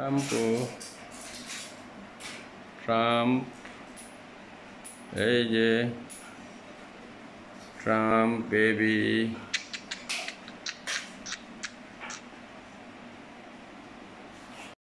Trump को Trump এই যে ট্রাম্প বেবি